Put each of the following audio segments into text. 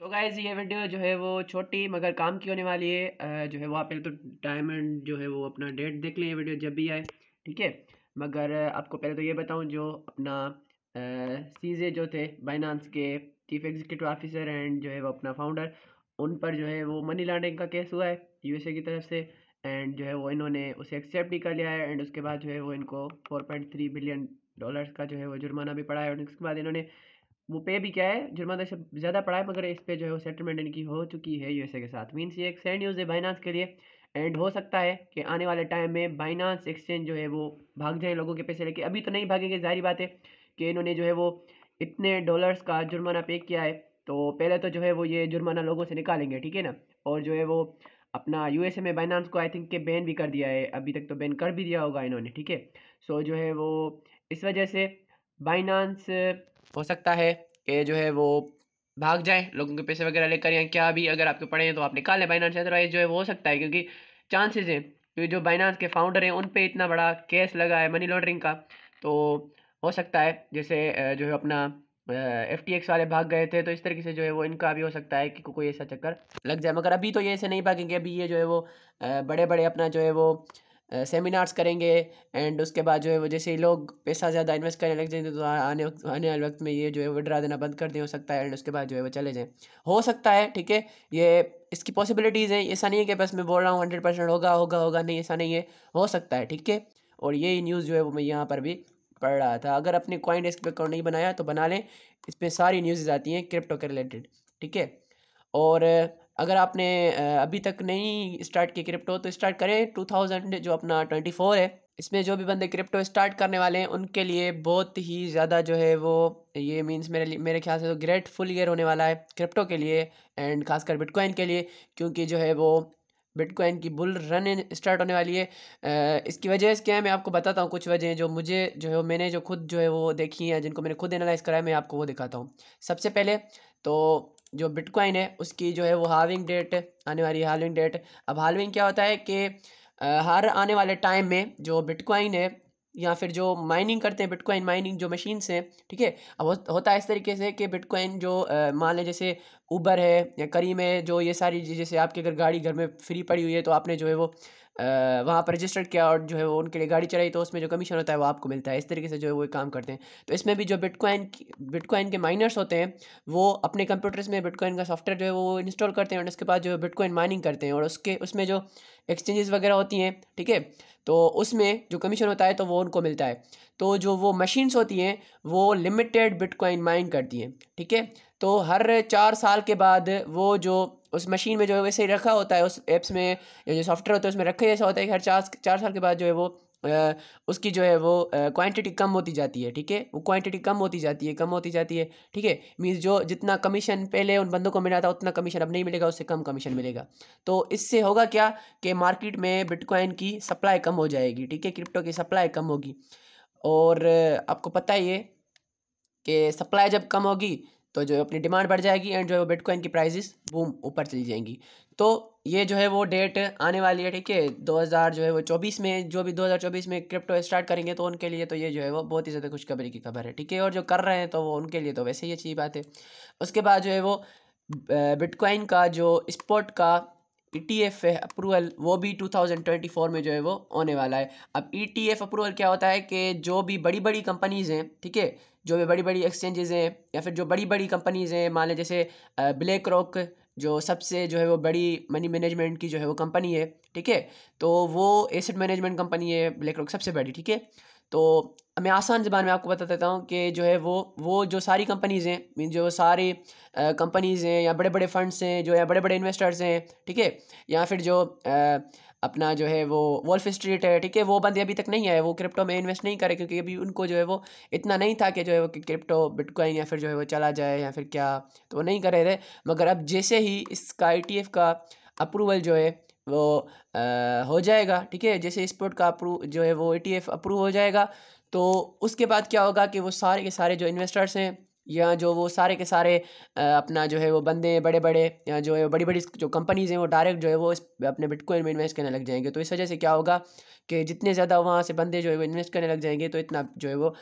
तो गाइज ये वीडियो जो है वो छोटी मगर काम की होने वाली है जो है वो आप पहले तो टाइम एंड जो है वो अपना डेट देख लें ये वीडियो जब भी आए ठीक है मगर आपको पहले तो ये बताऊं जो अपना सीजे जो थे बाइनांस के चीफ एग्जीक्यूटिव ऑफिसर एंड जो है वो अपना फाउंडर उन पर जो है वो मनी लॉन्ड्रिंग का केस हुआ है यू की तरफ से एंड जो है वो इन्होंने उसे एक्सेप्ट भी कर लिया है एंड उसके बाद जो है वो इनको four point three billion dollars का जो है वो जुर्माना भी पड़ा है और उसके बाद इन्होंने वो पे भी क्या है जुर्माना ज़्यादा पड़ा है मगर इस पर जो है वो सेटलमेंट इनकी हो चुकी है यूएसए के साथ मीन्स ये एक सैड न्यूज़ है बाइनास के लिए एंड हो सकता है कि आने वाले टाइम में बाइनास एक्सचेंज जो है वो भाग जाए लोगों के पैसे लेके अभी तो नहीं भागेंगे जाहिर बात है कि इन्होंने जो है वो इतने डॉलर्स का जुर्माना पे किया है तो पहले तो जो है वो ये जुर्माना लोगों से निकालेंगे ठीक है ना और जो है वो अपना यू में बाइनास को आई थिंक के बैन भी कर दिया है अभी तक तो बैन कर भी दिया होगा इन्होंने ठीक है सो जो है वो इस वजह से बाइनास हो सकता है कि जो है वो भाग जाए लोगों के पैसे वगैरह लेकर या क्या भी अगर आपके पड़े हैं तो आप निकालें बाइनांस अदरवाइज जो है वो हो सकता है क्योंकि चांसेज हैं क्योंकि जो बाइनांस के फाउंडर हैं उन पर इतना बड़ा केस लगा है मनी लॉन्ड्रिंग का तो हो सकता है जैसे जो है अपना एफ टी एक्स वाले भाग गए थे तो इस तरीके से जो है वो इनका भी हो सकता है कि कोई ऐसा चक्कर लग जाए मगर अभी तो ये ऐसे नहीं भागेंगे अभी ये जो है वो बड़े बड़े अपना जो है वो सेमिनार्स करेंगे एंड उसके बाद जो है वो जैसे ही लोग पैसा ज़्यादा इन्वेस्ट करने लग जाएंगे तो आने वक्त आने वाले वक्त में ये जो है विड्रा देना बंद कर दें हो सकता है एंड उसके बाद जो है वो चले जाएँ हो सकता है ठीक है ये इसकी पॉसिबिलिटीज़ हैं ऐसा नहीं है कि बस मैं बोल रहा हूँ हंड्रेड परसेंट होगा होगा होगा नहीं ऐसा नहीं है हो सकता है ठीक है और यही न्यूज़ जो है वो मैं यहाँ पर भी पढ़ रहा था अगर अपने कॉइन डेस्क पर अकाउंट नहीं बनाया तो बना लें इसमें सारी न्यूज़ आती हैं क्रिप्टो के रिलेटेड ठीक है और अगर आपने अभी तक नहीं स्टार्ट की क्रिप्टो तो स्टार्ट करें 2000 जो अपना 24 है इसमें जो भी बंदे क्रिप्टो स्टार्ट करने वाले हैं उनके लिए बहुत ही ज़्यादा जो है वो ये मींस मेरे लिए मेरे ख्याल से तो ग्रेट फुल ईयर होने वाला है क्रिप्टो के लिए एंड खासकर बिटकॉइन के लिए क्योंकि जो है वो बिटकॉइन की बुल रन स्टार्ट होने वाली है इसकी वजह क्या है मैं आपको बताता हूँ कुछ वजह जो मुझे जो है मैंने जो खुद जो है वो देखी हैं जिनको मैंने खुद एनालाइज़ कराया मैं आपको वो दिखाता हूँ सबसे पहले तो जो बिटकॉइन है उसकी जो है वो हाविंग डेट आने वाली हाविंग डेट अब हाविंग क्या होता है कि हर आने वाले टाइम में जो बिटकॉइन है या फिर जो माइनिंग करते हैं बिटकॉइन माइनिंग जो मशीन्स हैं ठीक है अब होता है इस तरीके से कि बिटकॉइन जो मान लें जैसे ऊबर है या करीम है जो ये सारी जैसे आपकी अगर गाड़ी घर में फ्री पड़ी हुई है तो आपने जो है वो वहाँ पर रजिस्टर किया और जो है वो उनके लिए गाड़ी चलाई तो उसमें जो कमीशन होता है वो आपको मिलता है इस तरीके से जो है वो काम करते हैं तो इसमें भी जो बिटकॉइन बिटकॉइन के माइनर्स होते हैं वो अपने कंप्यूटर्स में बिटकॉइन का सॉफ्टवेयर जो है वो इंस्टॉल करते हैं और उसके बाद जो है बिटकॉइन माइनिंग करते हैं और उसके उसमें जो एक्सचेंजेस वगैरह होती हैं ठीक है तो उसमें जो कमीशन होता है तो वो उनको मिलता है तो जो वो मशीन्स होती हैं वो लिमिटेड बिटकॉइन माइन करती हैं ठीक है तो हर चार साल के बाद वो जो उस मशीन में जो वैसे ही रखा होता है उस एप्स में जो सॉफ्टवेयर होता है उसमें रखे जैसा होता है कि हर चार चार साल के बाद जो है वो उसकी जो है वो क्वांटिटी कम होती जाती है ठीक है वो क्वांटिटी कम होती जाती है कम होती जाती है ठीक है मीन्स जो जितना कमीशन पहले उन बंदों को मिला था उतना कमीशन अब नहीं मिलेगा उससे कम कमीशन मिलेगा तो इससे होगा क्या कि मार्केट में बिटकॉइन की सप्लाई कम हो जाएगी ठीक है क्रिप्टो की सप्लाई कम होगी और आपको पता ही है कि सप्लाई जब कम होगी तो जो अपनी डिमांड बढ़ जाएगी एंड जो है वो बिटकॉइन की प्राइजेस बूम ऊपर चली जाएंगी तो ये जो है वो डेट आने वाली है ठीक है 2000 जो है वो 24 में जो भी 2024 में क्रिप्टो स्टार्ट करेंगे तो उनके लिए तो ये जो है वो बहुत ही ज़्यादा खुशखबरी की खबर है ठीक है और जो कर रहे हैं तो वो उनके लिए तो वैसे ही अच्छी बात है उसके बाद जो है वो बिटकॉइन का जो स्पॉट का ईटीएफ e अप्रूवल वो भी 2024 में जो है वो होने वाला है अब ई e अप्रूवल क्या होता है कि जो भी बड़ी बड़ी कंपनीज़ हैं ठीक है जो भी बड़ी बड़ी एक्सचेंजेज़ हैं या फिर जो बड़ी बड़ी कंपनीज़ हैं मान लें जैसे ब्लैक रॉक जो सबसे जो है वो बड़ी मनी मैनेजमेंट की जो है वो कंपनी है ठीक है तो वो एसेट मैनेजमेंट कंपनी है ब्लैक रॉक सबसे बड़ी ठीक है तो मैं आसान ज़बान में आपको बता देता हूँ कि जो है वो वो जो सारी कंपनीज़ हैं मीन जो सारी कंपनीज़ हैं या बड़े बड़े फंड्स हैं जो या बड़े बड़े इन्वेस्टर्स हैं ठीक है या फिर जो आ, अपना जो है वो वॉल्फ स्ट्रीट है ठीक है वो बंदे अभी तक नहीं आए वो क्रिप्टो में इन्वेस्ट नहीं करे क्योंकि अभी उनको जो है वो इतना नहीं था कि जो है वो क्रिप्टो बिटकॉइन या फिर जो है वो चला जाए या फिर क्या तो वो नहीं कर रहे थे मगर अब जैसे ही इसका आई का अप्रूवल जो है वो आ, हो जाएगा ठीक है जैसे इस पोर्ट का अप्रूव जो है वो ए e अप्रूव हो जाएगा तो उसके बाद क्या होगा कि वो सारे के सारे जो इन्वेस्टर्स हैं या जो वो सारे के सारे अपना जो है वो बंदे हैं बड़े बड़े या जो है बड़ी बड़ी जो कंपनीज़ हैं वो डायरेक्ट जो है वो इस अपने बिटकॉइन में इन्वेस्ट करने लग जाएंगे तो इस वजह से क्या होगा कि जितने ज़्यादा वहाँ से बंदे जो है वो इन्वेस्ट करने लग जाएंगे तो इतना जो है वो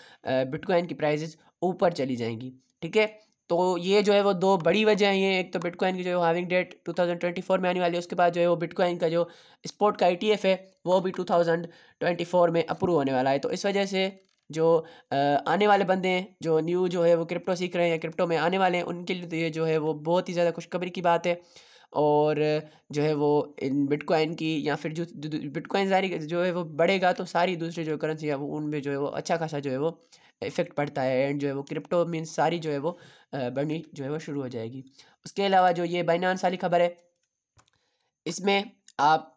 बिटकॉइन की प्राइजेज ऊपर चली जाएंगी ठीक है तो ये जो है वो दो बड़ी वजह हैं ये एक तो बिटकॉइन की जो है हैविंग डेट 2024 में आने वाली है उसके बाद जो है वो बिटकॉइन का जो स्पोर्ट का ई e है वो भी 2024 में अप्रूव होने वाला है तो इस वजह से जो आने वाले बंदे हैं जो न्यू जो है वो क्रिप्टो सीख रहे हैं क्रिप्टो में आने वाले हैं उनके लिए तो ये जो है वो बहुत ही ज़्यादा खुशखबरी की बात है और जो है वो इन बिटकॉइन की या फिर जो बिटकॉइन सारी जो है वो बढ़ेगा तो सारी दूसरी जो करेंसी है वो उनमें जो है वो अच्छा खासा जो है वो इफ़ेक्ट पड़ता है एंड जो है वो क्रिप्टो मीन्स सारी जो है वो बढ़नी जो है वो शुरू हो जाएगी उसके अलावा जो ये बाइनांस वाली खबर है इसमें आप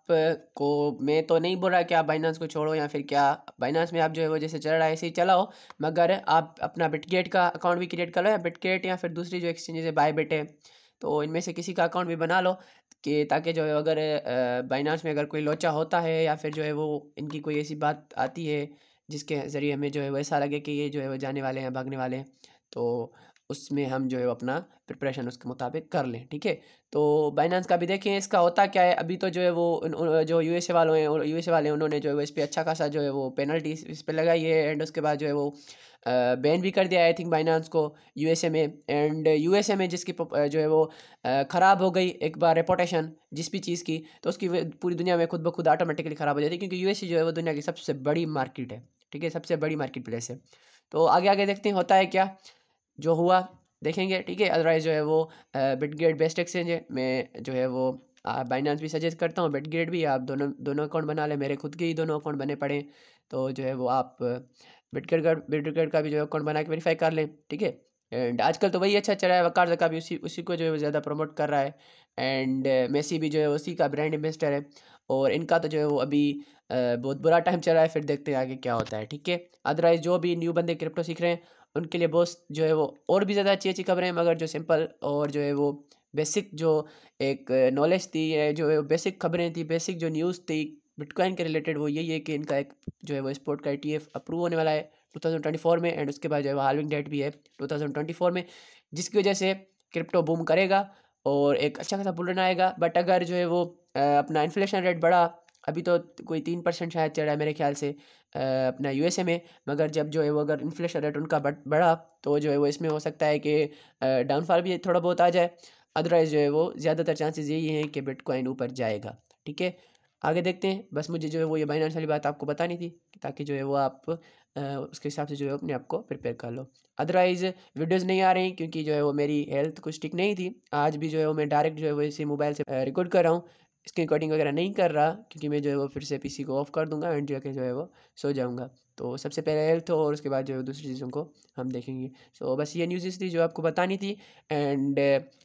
को मैं तो नहीं बोल रहा कि आप बाइनांस को छोड़ो या फिर क्या बाइनांस में आप जो है वो जैसे चल रहा है ऐसे ही चलाओ मगर आप अपना बिटगेट का अकाउंट भी क्रिएट कर लो या बिटगेट या फिर दूसरी जो एक्सचेंजेस है बाय बिट है तो इनमें से किसी का अकाउंट भी बना लो कि ताकि जो है अगर बाइनांस में अगर कोई लोचा होता है या फिर जो है वो इनकी कोई ऐसी बात आती है जिसके ज़रिए हमें जो है वो ऐसा लगे कि ये जो है वो जाने वाले हैं भागने वाले हैं तो उसमें हम जो है अपना प्रिपरेशन उसके मुताबिक कर लें ठीक है तो बाइनांस का भी देखें इसका होता क्या है अभी तो जो है वो जो यू एस वालों हैं यू एस वाले उन्होंने जो है वो इस पर अच्छा खासा जो है वो पेनल्टी इस पर लगाई है एंड उसके बाद जो है वो बैन भी कर दिया आई थिंक बाइनांस को यूएसए में एंड यूएसए में जिसकी जो है वो ख़राब हो गई एक बार रेपोटेशन जिस भी चीज़ की तो उसकी पूरी दुनिया में खुद ब खुद ऑटोमेटिकली ख़राब हो जाती है क्योंकि यूएसए जो है वो दुनिया की सबसे बड़ी मार्केट है ठीक है सबसे बड़ी मार्केट प्लेस है तो आगे आगे देखते हैं होता है क्या जो हुआ देखेंगे ठीक है अदरवाइज जो है वो बिटगेट बेस्ट एक्सचेंज है मैं जो है वो बाइनांस भी सजेस्ट करता हूँ बिटगेट भी आप दोनों दोनों अकाउंट बना लें मेरे खुद के ही दोनों अकाउंट बने पड़े तो जो है वो आप बिटकेट का बिटकेट का भी जो है अकाउंट बना के वेरीफाई कर लें ठीक है एंड आजकल तो वही अच्छा चल रहा है वकार जका भी उसी उसी को जो है ज़्यादा प्रमोट कर रहा है एंड मेसी uh, भी जो है उसी का ब्रांड इन्वेस्टर है और इनका तो जो है वो अभी uh, बहुत बुरा टाइम चल रहा है फिर देखते हैं आगे क्या होता है ठीक है अदरवाइज़ जो भी न्यू बंदे क्रिप्टो सीख रहे हैं उनके लिए बहुत जो है वो और भी ज़्यादा अच्छी अच्छी खबरें हैं मगर जो सिंपल और जो है वो बेसिक जो एक नॉलेज थी जो बेसिक खबरें थी बेसिक जो न्यूज़ थी बिटकॉइन के रिलेटेड वो यही है कि इनका एक जो है वो स्पोर्ट का ई e अप्रूव होने वाला है टू में एंड उसके बाद जो है वो हालविंग डेट भी है टू में जिसकी वजह से क्रिप्टो बूम करेगा और एक अच्छा खासा बुलन आएगा बट अगर जो है वो अपना इन्फ्लेशन रेट बढ़ा अभी तो कोई तीन परसेंट शायद चढ़ा है मेरे ख्याल से अपना यूएसए में मगर जब जो है वो अगर इन्फ्लेशन रेट उनका बढ़ा तो जो है वो इसमें हो सकता है कि डाउनफॉल भी थोड़ा बहुत आ जाए अदरवाइज़ जो है वो ज़्यादातर चांसेस यही हैं कि बिटकॉइन ऊपर जाएगा ठीक है आगे देखते हैं बस मुझे जो है वो ये बाइनांस वाली बात आपको बतानी थी ताकि जो है वो आप उसके हिसाब से जो है अपने आप को प्रिपेयर कर लो अदरवाइज़ वीडियोज़ नहीं आ रही क्योंकि जो है वो मेरी हेल्थ कुछ ठीक नहीं थी आज भी जो है वो मैं डायरेक्ट जो है वो इसी मोबाइल से रिकॉर्ड कर रहा हूँ इसकी रिकॉर्डिंग वगैरह नहीं कर रहा क्योंकि मैं जो है वो फिर से पीसी को ऑफ कर दूंगा एंड जो है जो है वो सो जाऊंगा तो सबसे पहले हेल्थ हो और उसके बाद जो है दूसरी चीज़ों को हम देखेंगे सो so, बस ये न्यूज़ थी जो आपको बतानी थी एंड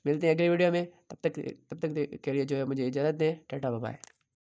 मिलते हैं अगले वीडियो में तब तक तब तक के लिए जो है मुझे इजाज़त दें टाटा बाय